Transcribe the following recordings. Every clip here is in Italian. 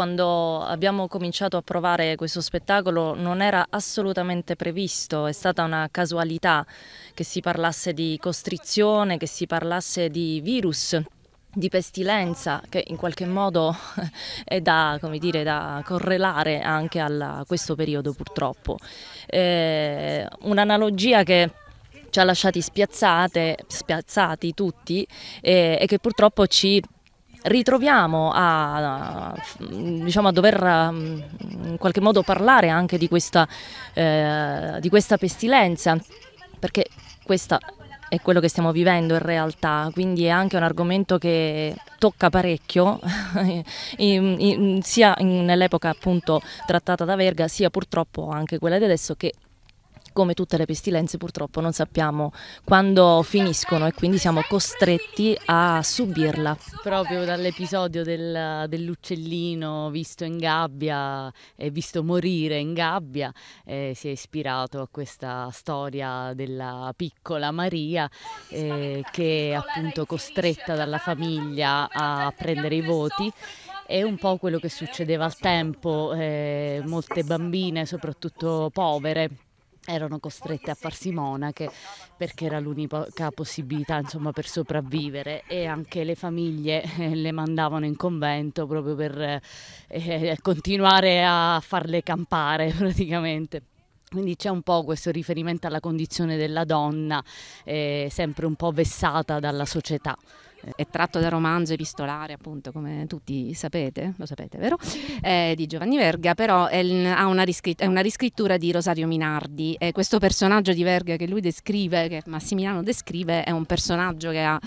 quando abbiamo cominciato a provare questo spettacolo non era assolutamente previsto, è stata una casualità che si parlasse di costrizione, che si parlasse di virus di pestilenza che in qualche modo è da, dire, da correlare anche a questo periodo purtroppo. Eh, un'analogia che ci ha lasciati spiazzate, spiazzati tutti eh, e che purtroppo ci ritroviamo a, diciamo, a, dover mm, in qualche modo parlare anche di questa, eh, di questa pestilenza, perché questa è quello che stiamo vivendo in realtà, quindi è anche un argomento che tocca parecchio, in, in, sia nell'epoca appunto trattata da Verga, sia purtroppo anche quella di adesso che come tutte le pestilenze purtroppo non sappiamo quando finiscono e quindi siamo costretti a subirla. Proprio dall'episodio del, dell'uccellino visto in gabbia e visto morire in gabbia eh, si è ispirato a questa storia della piccola Maria eh, che è appunto costretta dalla famiglia a prendere i voti è un po' quello che succedeva al tempo, eh, molte bambine, soprattutto povere, erano costrette a farsi monache perché era l'unica possibilità insomma, per sopravvivere e anche le famiglie eh, le mandavano in convento proprio per eh, eh continuare a farle campare praticamente. Quindi c'è un po' questo riferimento alla condizione della donna, eh, sempre un po' vessata dalla società è tratto dal romanzo epistolare, appunto, come tutti sapete, lo sapete, vero? Eh, di Giovanni Verga, però è, una è, una riscrittura di Rosario Minardi. E questo personaggio di Verga che lui descrive, che Massimiliano descrive, è un personaggio che ha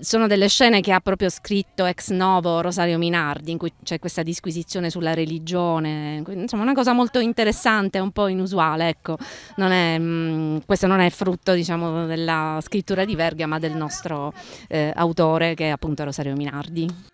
sono delle scene che ha proprio scritto ex novo Rosario Minardi, in cui c'è questa disquisizione sulla religione, insomma una cosa molto interessante, un po' inusuale, ecco, non è, mh, mm, questo non è frutto diciamo, della scrittura di Verga ma del nostro eh, autore autore che è appunto Rosario Minardi.